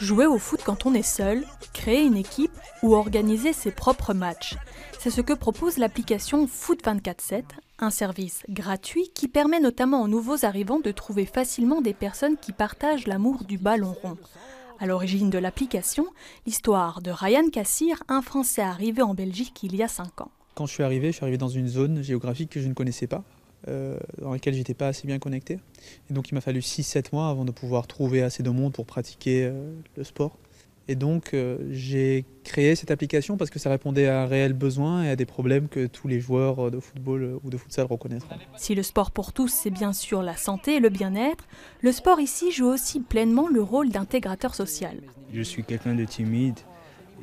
Jouer au foot quand on est seul, créer une équipe ou organiser ses propres matchs. C'est ce que propose l'application Foot 24 un service gratuit qui permet notamment aux nouveaux arrivants de trouver facilement des personnes qui partagent l'amour du ballon rond. À l'origine de l'application, l'histoire de Ryan Kassir, un Français arrivé en Belgique il y a 5 ans. Quand je suis arrivé, je suis arrivé dans une zone géographique que je ne connaissais pas, euh, dans laquelle j'étais pas assez bien connecté. Et donc il m'a fallu 6-7 mois avant de pouvoir trouver assez de monde pour pratiquer euh, le sport. Et donc euh, j'ai créé cette application parce que ça répondait à un réel besoin et à des problèmes que tous les joueurs de football ou de futsal reconnaîtront. Si le sport pour tous, c'est bien sûr la santé et le bien-être, le sport ici joue aussi pleinement le rôle d'intégrateur social. Je suis quelqu'un de timide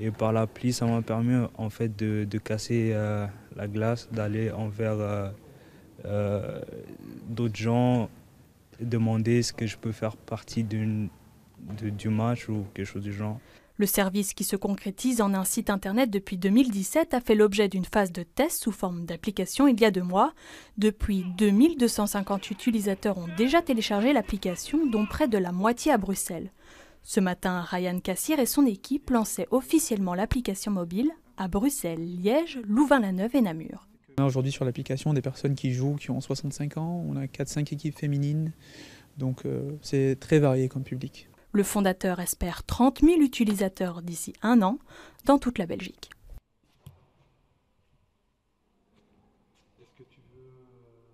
et par l'appli, ça m'a permis en fait de, casser la glace, d'aller envers euh, d'autres gens demandaient ce que je peux faire partie de, du match ou quelque chose du genre. Le service qui se concrétise en un site internet depuis 2017 a fait l'objet d'une phase de test sous forme d'application il y a deux mois. Depuis, 2250 utilisateurs ont déjà téléchargé l'application, dont près de la moitié à Bruxelles. Ce matin, Ryan Cassir et son équipe lançaient officiellement l'application mobile à Bruxelles, Liège, Louvain-la-Neuve et Namur. On a aujourd'hui sur l'application des personnes qui jouent, qui ont 65 ans, on a 4-5 équipes féminines, donc euh, c'est très varié comme public. Le fondateur espère 30 000 utilisateurs d'ici un an dans toute la Belgique. Euh,